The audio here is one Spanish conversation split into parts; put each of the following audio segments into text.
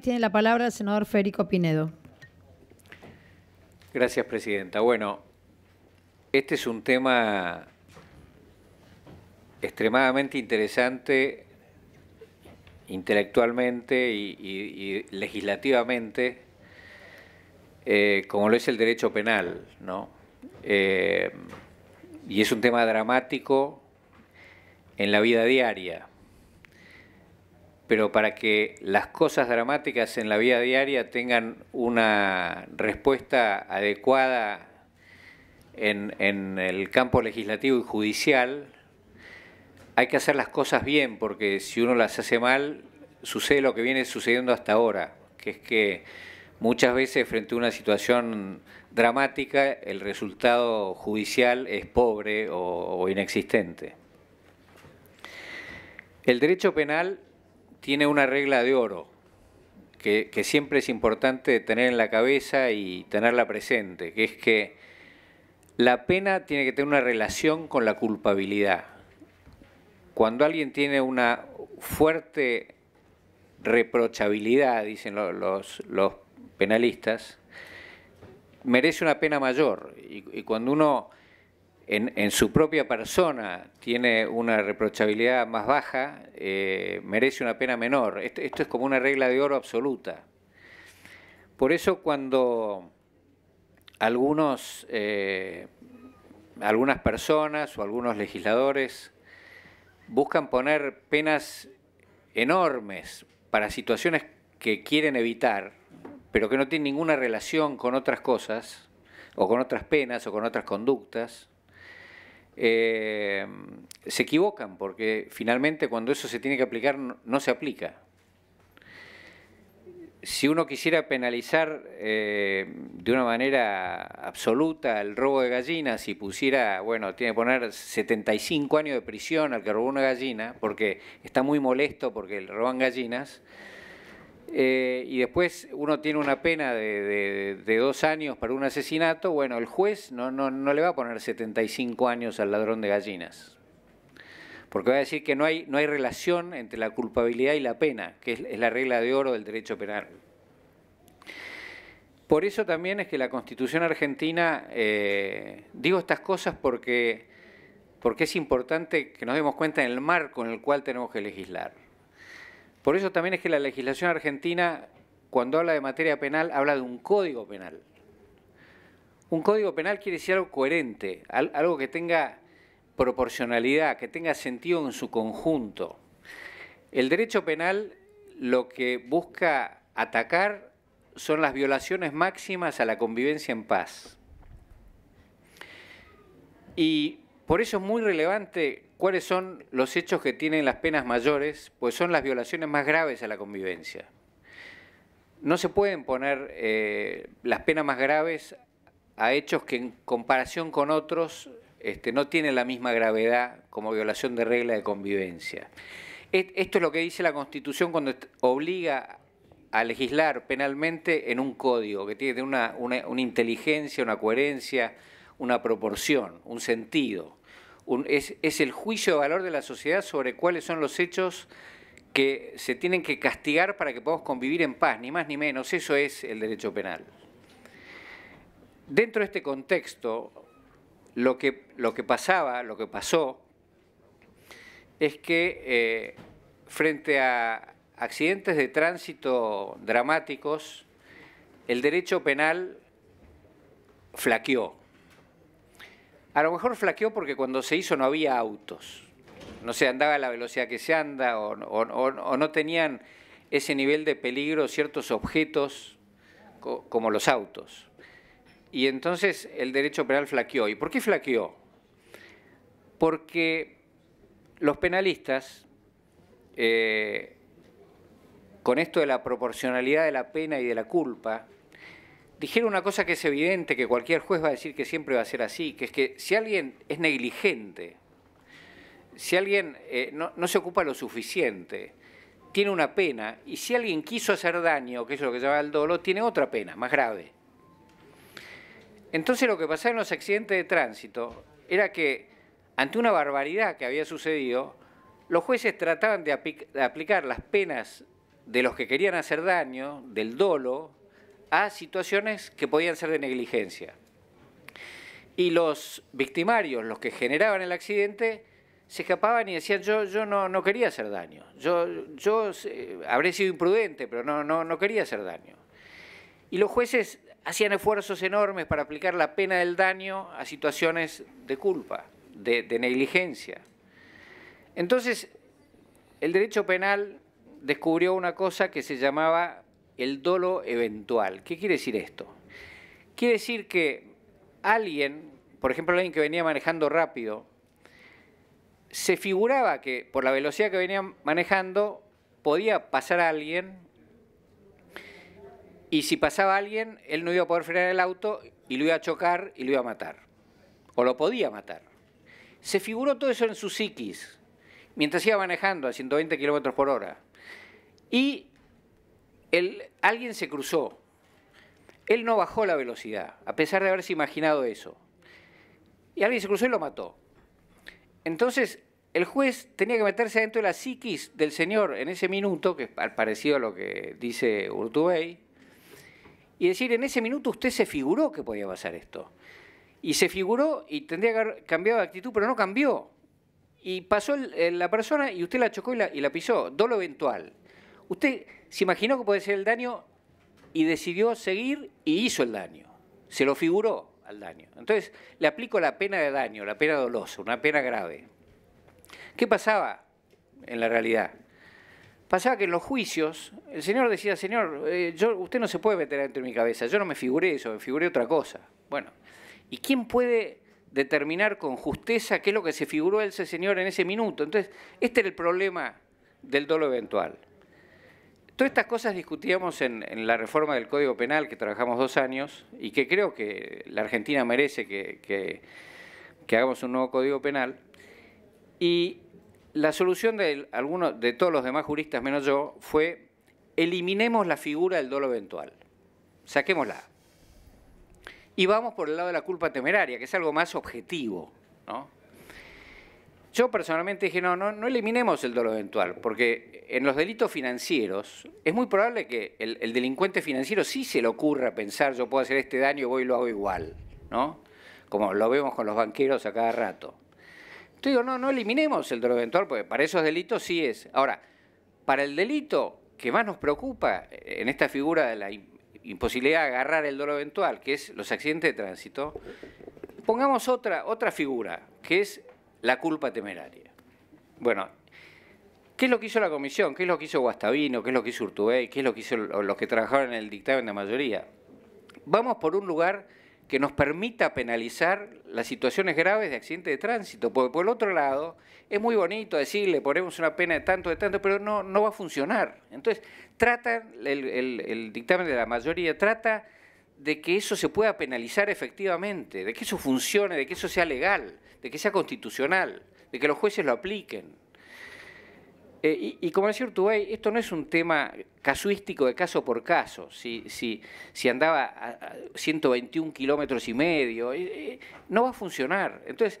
tiene la palabra el senador Federico Pinedo. Gracias, Presidenta. Bueno, este es un tema extremadamente interesante intelectualmente y, legislativamente, eh, como lo es el derecho penal, ¿no? Eh, y es un tema dramático en la vida diaria pero para que las cosas dramáticas en la vida diaria tengan una respuesta adecuada en, el campo legislativo y judicial, hay que hacer las cosas bien, porque si uno las hace mal, sucede lo que viene sucediendo hasta ahora, que es que muchas veces frente a una situación dramática el resultado judicial es pobre o, o inexistente. El derecho penal tiene una regla de oro que, siempre es importante tener en la cabeza y tenerla presente, que es que la pena tiene que tener una relación con la culpabilidad. Cuando alguien tiene una fuerte reprochabilidad, dicen los, penalistas, merece una pena mayor. y cuando uno en, su propia persona tiene una reprochabilidad más baja, eh, merece una pena menor. Esto, es como una regla de oro absoluta. Por eso cuando algunos, eh, algunas personas o algunos legisladores buscan poner penas enormes para situaciones que quieren evitar, pero que no tienen ninguna relación con otras cosas, o con otras penas, o con otras conductas, eh, se equivocan porque finalmente cuando eso se tiene que aplicar no, se aplica. Si uno quisiera penalizar eh, de una manera absoluta el robo de gallinas y pusiera, bueno, tiene que poner 75 años de prisión al que robó una gallina porque está muy molesto porque le roban gallinas, eh, y después uno tiene una pena de, dos años para un asesinato, bueno, el juez no, le va a poner 75 años al ladrón de gallinas, porque va a decir que no hay, no hay relación entre la culpabilidad y la pena, que es, la regla de oro del derecho penal. Por eso también es que la Constitución argentina, eh, digo estas cosas porque, porque es importante que nos demos cuenta del marco en el cual tenemos que legislar. Por eso también es que la legislación argentina, cuando habla de materia penal, habla de un código penal. Un código penal quiere decir algo coherente, algo que tenga proporcionalidad, que tenga sentido en su conjunto. El derecho penal lo que busca atacar son las violaciones máximas a la convivencia en paz. Y por eso es muy relevante cuáles son los hechos que tienen las penas mayores, pues son las violaciones más graves a la convivencia. No se pueden poner eh, las penas más graves a hechos que en comparación con otros este, no tienen la misma gravedad como violación de regla de convivencia. Esto es lo que dice la Constitución cuando obliga a legislar penalmente en un código, que tiene una inteligencia, una coherencia, una proporción, un sentido es, el juicio de valor de la sociedad sobre cuáles son los hechos que se tienen que castigar para que podamos convivir en paz, ni más ni menos. Eso es el derecho penal. Dentro de este contexto, lo que, lo que pasaba, lo que pasó, es que eh, frente a accidentes de tránsito dramáticos, el derecho penal flaqueó a lo mejor flaqueó porque cuando se hizo no había autos. No se andaba a la velocidad que se anda o, no tenían ese nivel de peligro ciertos objetos como los autos. Y entonces el derecho penal flaqueó. ¿Y por qué flaqueó? Porque los penalistas, eh, con esto de la proporcionalidad de la pena y de la culpa, dijeron una cosa que es evidente, que cualquier juez va a decir que siempre va a ser así, que es que si alguien es negligente, si alguien eh, no, se ocupa lo suficiente, tiene una pena, y si alguien quiso hacer daño, que es lo que llama el dolo, tiene otra pena, más grave. Entonces lo que pasaba en los accidentes de tránsito era que ante una barbaridad que había sucedido, los jueces trataban de aplicar las penas de los que querían hacer daño, del dolo, a situaciones que podían ser de negligencia. Y los victimarios, los que generaban el accidente, se escapaban y decían, yo, yo no, no quería hacer daño, yo, yo eh, habré sido imprudente, pero no, no, no quería hacer daño. Y los jueces hacían esfuerzos enormes para aplicar la pena del daño a situaciones de culpa, de negligencia. Entonces, el derecho penal descubrió una cosa que se llamaba el dolo eventual. ¿Qué quiere decir esto? Quiere decir que alguien, por ejemplo alguien que venía manejando rápido, se figuraba que por la velocidad que venía manejando podía pasar a alguien y si pasaba alguien, él no iba a poder frenar el auto y lo iba a chocar y lo iba a matar. O lo podía matar. Se figuró todo eso en su psiquis, mientras iba manejando a 120 kilómetros por hora. Y alguien se cruzó. Él no bajó la velocidad, a pesar de haberse imaginado eso. Y alguien se cruzó y lo mató. Entonces, el juez tenía que meterse dentro de la psiquis del señor en ese minuto, que es parecido a lo que dice Urtubey, y decir, en ese minuto usted se figuró que podía pasar esto. Y se figuró y tendría que haber cambiado de actitud, pero no cambió. Y pasó la persona y usted la chocó y la pisó. Dolo eventual. Usted se imaginó que puede ser el daño y decidió seguir y hizo el daño. Se lo figuró al daño. Entonces le aplico la pena de daño, la pena dolosa, una pena grave. ¿Qué pasaba en la realidad? Pasaba que en los juicios el señor decía, señor, eh, yo, usted no se puede meter dentro de mi cabeza, yo no me figuré eso, me figuré otra cosa. Bueno, ¿y quién puede determinar con justeza qué es lo que se figuró ese señor en ese minuto? Entonces, este era el problema del dolo eventual. Todas estas cosas discutíamos en, la reforma del Código Penal que trabajamos dos años y que creo que la Argentina merece que, hagamos un nuevo Código Penal. Y la solución de, algunos, de todos los demás juristas, menos yo, fue eliminemos la figura del dolo eventual, saquémosla. Y vamos por el lado de la culpa temeraria, que es algo más objetivo, ¿no? Yo personalmente dije, no, no, no eliminemos el dolo eventual, porque en los delitos financieros es muy probable que el, delincuente financiero sí se le ocurra pensar, yo puedo hacer este daño, voy y lo hago igual, ¿no? Como lo vemos con los banqueros a cada rato. Entonces digo, no, no eliminemos el dolo eventual, porque para esos delitos sí es. Ahora, para el delito que más nos preocupa eh, en esta figura de la imposibilidad de agarrar el dolo eventual, que es los accidentes de tránsito, pongamos otra, otra figura, que es la culpa temeraria. Bueno, ¿qué es lo que hizo la comisión? ¿Qué es lo que hizo Guastavino? ¿Qué es lo que hizo Urtubey? ¿Qué es lo que hizo los que trabajaron en el dictamen de mayoría? Vamos por un lugar que nos permita penalizar las situaciones graves de accidente de tránsito, porque por el otro lado es muy bonito decirle ponemos una pena de tanto, de tanto, pero no, no va a funcionar. Entonces, trata, el dictamen de la mayoría trata de que eso se pueda penalizar efectivamente, de que eso funcione, de que eso sea legal, de que sea constitucional, de que los jueces lo apliquen. Eh, y, como decía Urtubay esto no es un tema casuístico de caso por caso, si, si, andaba a 121 kilómetros y medio, eh, eh, no va a funcionar. Entonces,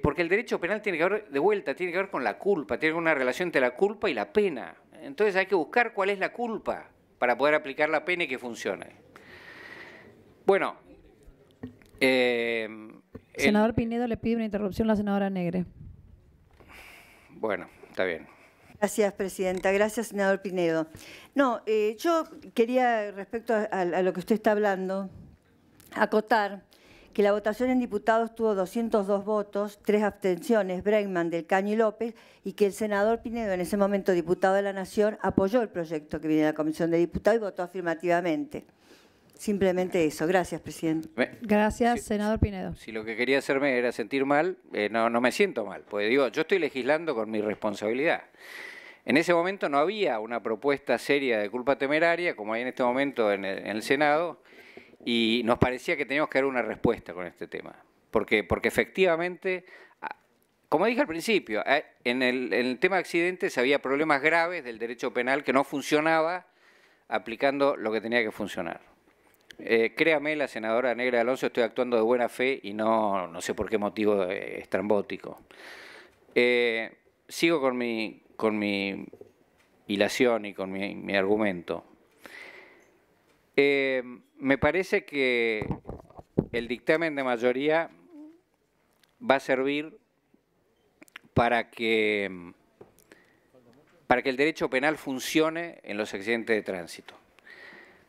porque el derecho penal tiene que ver, de vuelta, tiene que ver con la culpa, tiene una relación entre la culpa y la pena. Entonces hay que buscar cuál es la culpa para poder aplicar la pena y que funcione. Bueno. Em, senador Pinedo le pide una interrupción a la senadora Negre. Bueno, está bien. Gracias, Presidenta. Gracias, senador Pinedo. No, eh, yo quería, respecto a, lo que usted está hablando, acotar que la votación en diputados tuvo 202 votos, tres abstenciones, Bregman, Del Caño y López, y que el senador Pinedo, en ese momento diputado de la Nación, apoyó el proyecto que viene de la Comisión de Diputados y votó afirmativamente. Simplemente eso. Gracias, presidente. Gracias, senador Pinedo. Si lo que quería hacerme era sentir mal, eh, no, no me siento mal. Porque digo, yo estoy legislando con mi responsabilidad. En ese momento no había una propuesta seria de culpa temeraria, como hay en este momento en el, Senado, y nos parecía que teníamos que dar una respuesta con este tema. Porque, porque efectivamente, como dije al principio, en el, en el tema de accidentes había problemas graves del derecho penal que no funcionaba aplicando lo que tenía que funcionar. Eh, créame, la senadora Negra Alonso, estoy actuando de buena fe y no, no sé por qué motivo eh, estrambótico. Eh, sigo con mi, con mi hilación y con mi, argumento. me parece que el dictamen de mayoría va a servir para que, para que el derecho penal funcione en los accidentes de tránsito.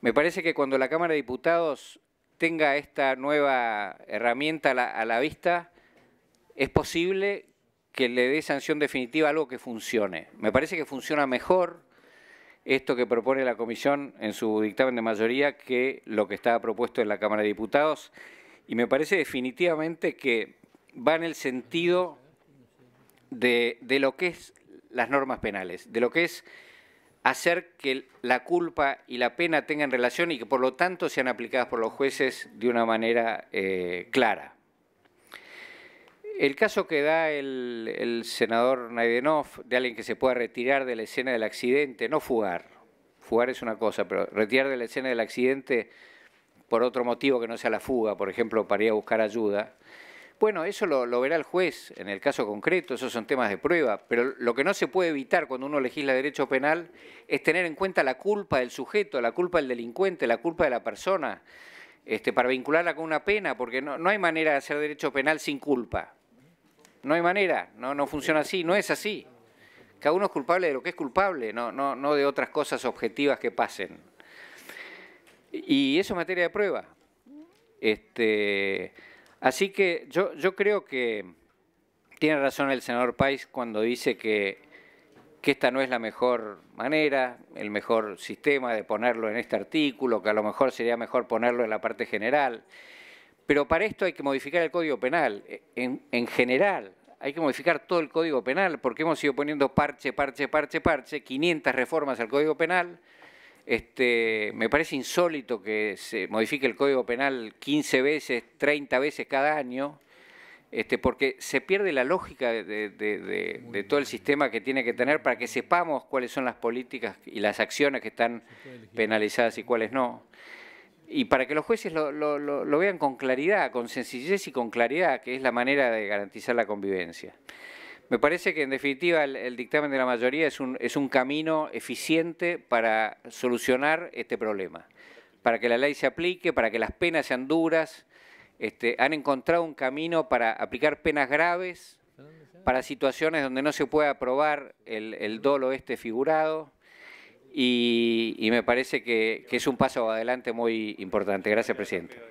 Me parece que cuando la Cámara de Diputados tenga esta nueva herramienta a la, vista, es posible que le dé sanción definitiva a algo que funcione. Me parece que funciona mejor esto que propone la Comisión en su dictamen de mayoría que lo que estaba propuesto en la Cámara de Diputados. Y me parece definitivamente que va en el sentido de, de lo que es las normas penales, de lo que es hacer que la culpa y la pena tengan relación y que por lo tanto sean aplicadas por los jueces de una manera eh, clara. El caso que da el, el senador Naidenov de alguien que se pueda retirar de la escena del accidente, no fugar, fugar es una cosa, pero retirar de la escena del accidente por otro motivo que no sea la fuga, por ejemplo, para ir a buscar ayuda, bueno, eso lo, verá el juez en el caso concreto, esos son temas de prueba, pero lo que no se puede evitar cuando uno legisla derecho penal es tener en cuenta la culpa del sujeto, la culpa del delincuente, la culpa de la persona, este, para vincularla con una pena, porque no, hay manera de hacer derecho penal sin culpa. No hay manera, no, no funciona así, no es así. Cada uno es culpable de lo que es culpable, no, no, no de otras cosas objetivas que pasen. Y eso es materia de prueba. Este, Así que yo, creo que tiene razón el senador Pais cuando dice que, esta no es la mejor manera, el mejor sistema de ponerlo en este artículo, que a lo mejor sería mejor ponerlo en la parte general. Pero para esto hay que modificar el Código Penal eh, en, en, general. Hay que modificar todo el Código Penal porque hemos ido poniendo parche, parche, parche, parche, 500 reformas al Código Penal este, me parece insólito que se modifique el Código Penal 15 veces, 30 veces cada año, este, porque se pierde la lógica de, todo el sistema que tiene que tener para que sepamos cuáles son las políticas y las acciones que están penalizadas y cuáles no. Y para que los jueces lo vean con claridad, con sencillez y con claridad, que es la manera de garantizar la convivencia. Me parece que en definitiva el, dictamen de la mayoría es un, es un camino eficiente para solucionar este problema, para que la ley se aplique, para que las penas sean duras. Este, han encontrado un camino para aplicar penas graves, para situaciones donde no se pueda aprobar el, dolo este figurado. Y, me parece que, que es un paso adelante muy importante. Gracias, presidente.